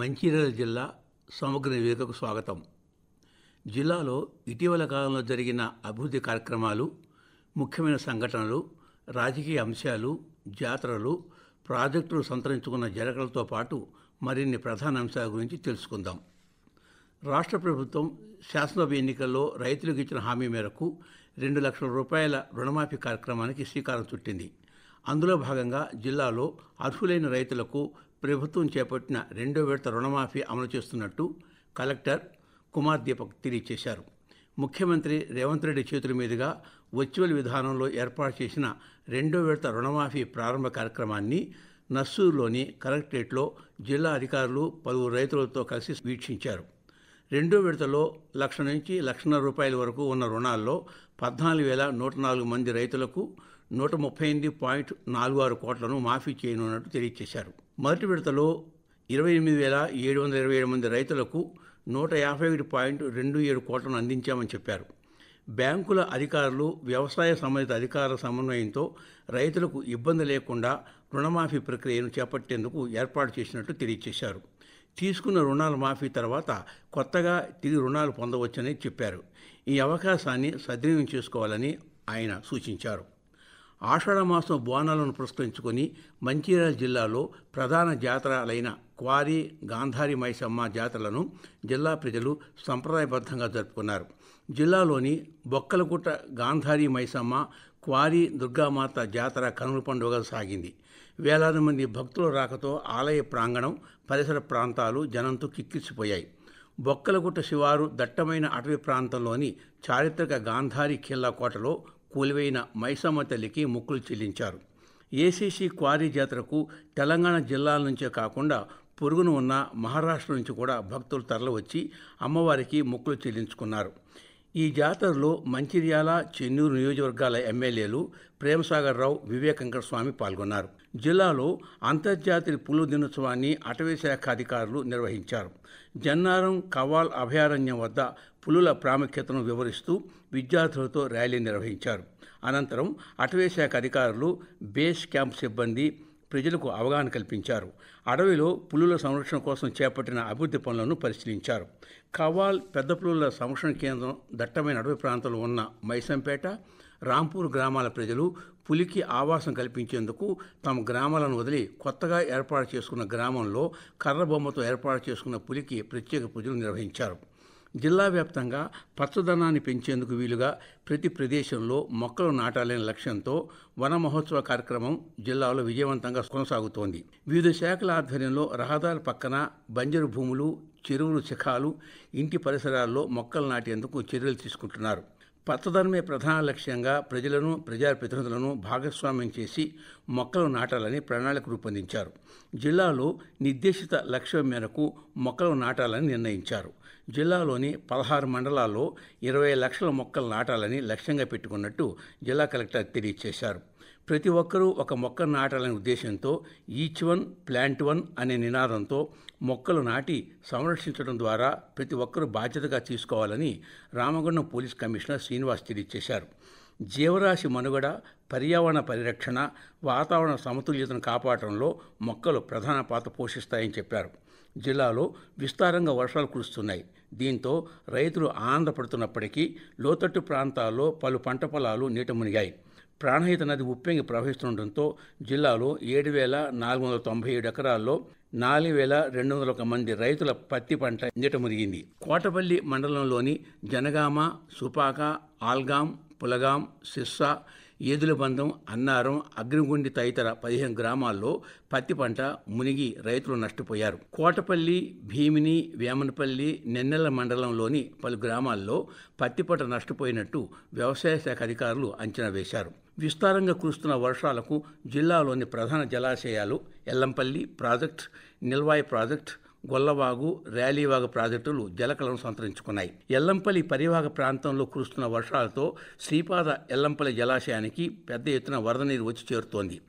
మంచిర్యాల జిల్లా సమగ్ర నివేదికకు స్వాగతం జిల్లాలో ఇటీవల కాలంలో జరిగిన అభివృద్ధి కార్యక్రమాలు ముఖ్యమైన సంఘటనలు రాజకీయ అంశాలు జాతరలు ప్రాజెక్టులు సంతరించుకున్న జరగలతో పాటు మరిన్ని ప్రధాన అంశాల గురించి తెలుసుకుందాం రాష్ట్ర ప్రభుత్వం శాసనసభ ఎన్నికల్లో రైతులకు ఇచ్చిన హామీ మేరకు రెండు లక్షల రూపాయల రుణమాఫీ కార్యక్రమానికి శ్రీకారం చుట్టింది అందులో భాగంగా జిల్లాలో అర్హులైన రైతులకు ప్రభుత్వం చేపట్టిన రెండో విడత రుణమాఫీ అమలు చేస్తున్నట్టు కలెక్టర్ కుమార్ దీపక్ తెలియచేశారు ముఖ్యమంత్రి రేవంత్ రెడ్డి చేతుల మీదుగా వర్చువల్ విధానంలో ఏర్పాటు చేసిన రెండో విడత రుణమాఫీ ప్రారంభ కార్యక్రమాన్ని నస్సూరులోని కలెక్టరేట్లో జిల్లా అధికారులు పలువురు రైతులతో కలిసి వీక్షించారు రెండో విడతలో లక్ష నుంచి లక్షన్నర రూపాయల వరకు ఉన్న రుణాల్లో పద్నాలుగు వేల నూట నాలుగు మంది రైతులకు నూట ముప్పై ఎనిమిది పాయింట్ నాలుగు ఆరు కోట్లను మాఫీ చేయనున్నట్టు తెలియజేశారు మొదటి విడతలో ఇరవై ఎనిమిది వేల ఏడు వందల ఇరవై ఏడు మంది రైతులకు నూట యాభై ఒకటి పాయింట్ రెండు ఏడు కోట్లను అందించామని చెప్పారు బ్యాంకుల అధికారులు వ్యవసాయ సంబంధిత అధికారుల సమన్వయంతో రైతులకు ఇబ్బంది లేకుండా రుణమాఫీ ప్రక్రియను చేపట్టేందుకు ఏర్పాటు చేసినట్టు తెలియజేశారు తీసుకున్న రుణాల మాఫీ తర్వాత కొత్తగా తిరిగి రుణాలు పొందవచ్చని చెప్పారు ఈ అవకాశాన్ని సద్వినియోగం చేసుకోవాలని ఆయన సూచించారు ఆషాఢమాసం బోనాలను పురస్కరించుకొని మంచిర్యాల జిల్లాలో ప్రధాన జాతరలైన క్వారీ గాంధారి మైసమ్మ జాతరలను జిల్లా ప్రజలు సంప్రదాయబద్ధంగా జరుపుకున్నారు జిల్లాలోని బొక్కలగుట్ట గాంధారి మైసమ్మ క్వారీ దుర్గామాత జాతర కనుల పండుగ సాగింది వేలాది మంది భక్తుల రాకతో ఆలయ ప్రాంగణం పరిసర ప్రాంతాలు జనంతో కిక్కిరిసిపోయాయి బొక్కలగుట్ట శివారు దట్టమైన అటవీ ప్రాంతంలోని చారిత్రక గాంధారి ఖిల్లా కోటలో కూలివైన మైసమ్మ తల్లికి మొక్కులు చెల్లించారు ఏసీసీ క్వారీ జాతరకు తెలంగాణ జిల్లాల నుంచే కాకుండా పొరుగును ఉన్న మహారాష్ట్ర నుంచి కూడా భక్తులు తరలివచ్చి అమ్మవారికి మొక్కులు చెల్లించుకున్నారు ఈ జాతరలో మంచిర్యాల చెన్నూరు నియోజకవర్గాల ఎమ్మెల్యేలు ప్రేమసాగర్ రావు వివేకంకర స్వామి పాల్గొన్నారు జిల్లాలో అంతర్జాతీయ పులు దినోత్సవాన్ని అటవీ శాఖ అధికారులు నిర్వహించారు జన్నారం కవాల్ అభయారణ్యం వద్ద పులుల ప్రాముఖ్యతను వివరిస్తూ విద్యార్థులతో ర్యాలీ నిర్వహించారు అనంతరం అటవీ శాఖ అధికారులు బేస్ క్యాంప్ సిబ్బంది ప్రజలకు అవగాహన కల్పించారు అడవిలో పులుల సంరక్షణ కోసం చేపట్టిన అభివృద్ధి పనులను పరిశీలించారు కవాల్ పెద్ద పులుల సంరక్షణ కేంద్రం దట్టమైన అడవి ప్రాంతంలో ఉన్న మైసంపేట రాంపూర్ గ్రామాల ప్రజలు పులికి ఆవాసం కల్పించేందుకు తమ గ్రామాలను వదిలి కొత్తగా ఏర్పాటు చేసుకున్న గ్రామంలో కర్రబొమ్మతో ఏర్పాటు చేసుకున్న పులికి ప్రత్యేక పూజలు నిర్వహించారు జిల్లా వ్యాప్తంగా పచ్చదనాన్ని పెంచేందుకు వీలుగా ప్రతి ప్రదేశంలో మొక్కలు నాటాలనే లక్ష్యంతో వన మహోత్సవ కార్యక్రమం జిల్లాలో విజయవంతంగా కొనసాగుతోంది వివిధ శాఖల ఆధ్వర్యంలో రహదారి పక్కన బంజరు భూములు చెరువులు శిఖాలు ఇంటి పరిసరాల్లో మొక్కలు నాటేందుకు చర్యలు తీసుకుంటున్నారు పచ్చదనమే ప్రధాన లక్ష్యంగా ప్రజలను ప్రజాప్రతినిధులను భాగస్వామ్యం చేసి మొక్కలు నాటాలని ప్రణాళిక రూపొందించారు జిల్లాలో నిర్దేశిత లక్ష్యం మేరకు మొక్కలు నాటాలని నిర్ణయించారు జిల్లాలోని పదహారు మండలాల్లో ఇరవై లక్షల మొక్కలు నాటాలని లక్ష్యంగా పెట్టుకున్నట్టు జిల్లా కలెక్టర్ తెలియజేశారు ప్రతి ఒక్కరూ ఒక మొక్క నాటాలనే ఉద్దేశంతో ఈచ్ వన్ ప్లాంట్ వన్ అనే నినాదంతో మొక్కలు నాటి సంరక్షించడం ద్వారా ప్రతి ఒక్కరూ బాధ్యతగా తీసుకోవాలని రామగుండం పోలీస్ కమిషనర్ శ్రీనివాస్ తెలియజేశారు జీవరాశి మనుగడ పర్యావరణ పరిరక్షణ వాతావరణ సమతుల్యతను కాపాడటంలో మొక్కలు ప్రధాన పాత్ర పోషిస్తాయని చెప్పారు జిల్లాలో విస్తారంగా వర్షాలు కురుస్తున్నాయి దీంతో రైతులు ఆనందపడుతున్నప్పటికీ లోతట్టు ప్రాంతాల్లో పలు పంట పొలాలు నీట మునిగాయి ప్రాణహిత నది ఉప్పెంగి ప్రవహిస్తుండటంతో జిల్లాలో ఏడు వేల నాలుగు వందల తొంభై ఏడు ఎకరాల్లో నాలుగు వేల రెండు వందల ఒక మంది రైతుల పత్తి పంట నీట మురిగింది కోటపల్లి మండలంలోని జనగామ సుపాక ఆల్గాం పులగాం సిస్సా ఏదుల బంధం అన్నారం అగ్నిగుండి తదితర పదిహేను గ్రామాల్లో పత్తి పంట మునిగి రైతులు నష్టపోయారు కోటపల్లి భీమిని వేమనపల్లి నెన్నెల మండలంలోని పలు గ్రామాల్లో పత్తి పంట నష్టపోయినట్టు వ్యవసాయ శాఖ అధికారులు అంచనా వేశారు విస్తారంగా కురుస్తున్న వర్షాలకు జిల్లాలోని ప్రధాన జలాశయాలు ఎల్లంపల్లి ప్రాజెక్ట్ నిల్వాయి ప్రాజెక్ట్ గొల్లవాగు ర్యాలీవాగు ప్రాజెక్టులు జలకలను సంతరించుకున్నాయి ఎల్లంపల్లి పరివాగ ప్రాంతంలో కురుస్తున్న వర్షాలతో శ్రీపాద ఎల్లంపల్లి జలాశయానికి పెద్ద ఎత్తున వరద నీరు వచ్చి చేరుతోంది